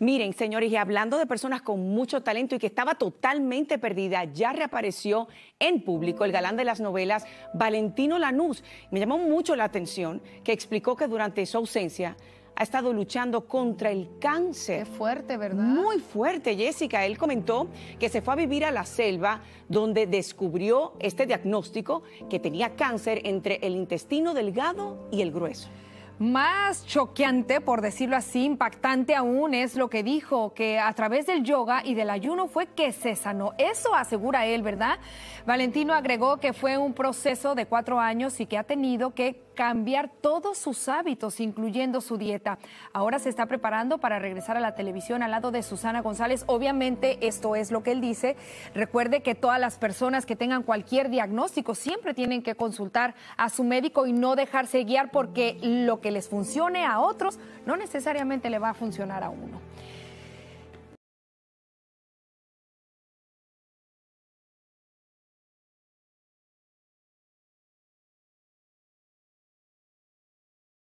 Miren, señores, y hablando de personas con mucho talento y que estaba totalmente perdida, ya reapareció en público el galán de las novelas Valentino Lanús. Me llamó mucho la atención que explicó que durante su ausencia ha estado luchando contra el cáncer. Qué fuerte, ¿verdad? Muy fuerte, Jessica. Él comentó que se fue a vivir a la selva donde descubrió este diagnóstico que tenía cáncer entre el intestino delgado y el grueso. Más choqueante, por decirlo así, impactante aún es lo que dijo, que a través del yoga y del ayuno fue que se sanó. Eso asegura él, ¿verdad? Valentino agregó que fue un proceso de cuatro años y que ha tenido que cambiar todos sus hábitos, incluyendo su dieta. Ahora se está preparando para regresar a la televisión al lado de Susana González. Obviamente esto es lo que él dice. Recuerde que todas las personas que tengan cualquier diagnóstico siempre tienen que consultar a su médico y no dejarse guiar porque lo que les funcione a otros no necesariamente le va a funcionar a uno.